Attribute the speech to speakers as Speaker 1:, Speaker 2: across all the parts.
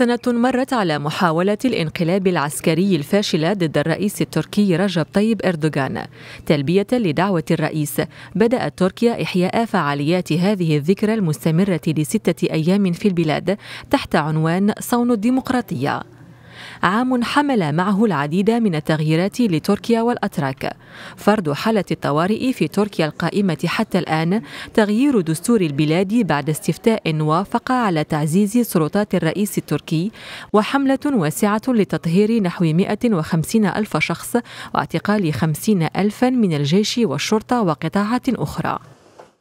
Speaker 1: سنة مرت على محاولة الانقلاب العسكري الفاشلة ضد الرئيس التركي رجب طيب إردوغان تلبية لدعوة الرئيس بدأت تركيا إحياء فعاليات هذه الذكرى المستمرة لستة أيام في البلاد تحت عنوان صون الديمقراطية عام حمل معه العديد من التغييرات لتركيا والأتراك فرض حالة الطوارئ في تركيا القائمة حتى الآن تغيير دستور البلاد بعد استفتاء وافق على تعزيز سلطات الرئيس التركي وحملة واسعة لتطهير نحو 150 ألف شخص واعتقال 50 ألفا من الجيش والشرطة وقطاعات أخرى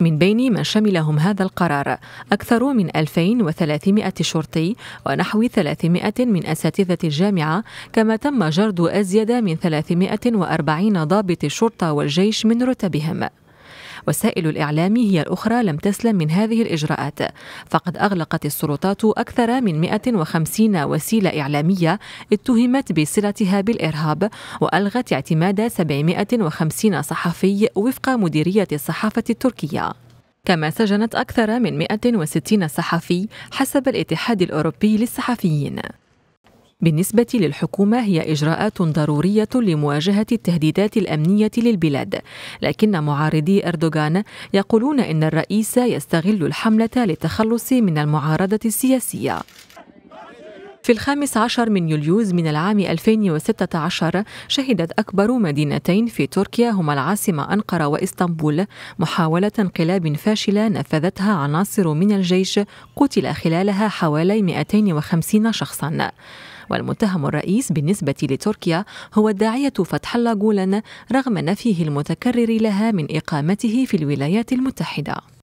Speaker 1: من بين من شملهم هذا القرار أكثر من 2300 شرطي ونحو 300 من أساتذة الجامعة كما تم جرد أزيد من 340 ضابط الشرطة والجيش من رتبهم وسائل الإعلام هي الأخرى لم تسلم من هذه الإجراءات فقد أغلقت السلطات أكثر من 150 وسيلة إعلامية اتهمت بصلتها بالإرهاب وألغت اعتماد 750 صحفي وفق مديرية الصحافة التركية كما سجنت أكثر من 160 صحفي حسب الاتحاد الأوروبي للصحفيين بالنسبة للحكومة هي إجراءات ضرورية لمواجهة التهديدات الأمنية للبلاد لكن معارضي أردوغان يقولون إن الرئيس يستغل الحملة للتخلص من المعارضة السياسية في الخامس عشر من يوليوز من العام 2016 شهدت أكبر مدينتين في تركيا هما العاصمة أنقرة وإسطنبول محاولة انقلاب فاشلة نفذتها عناصر من الجيش قتل خلالها حوالي 250 شخصاً والمتهم الرئيس بالنسبة لتركيا هو الداعية فتح الله جولان رغم نفيه المتكرر لها من إقامته في الولايات المتحدة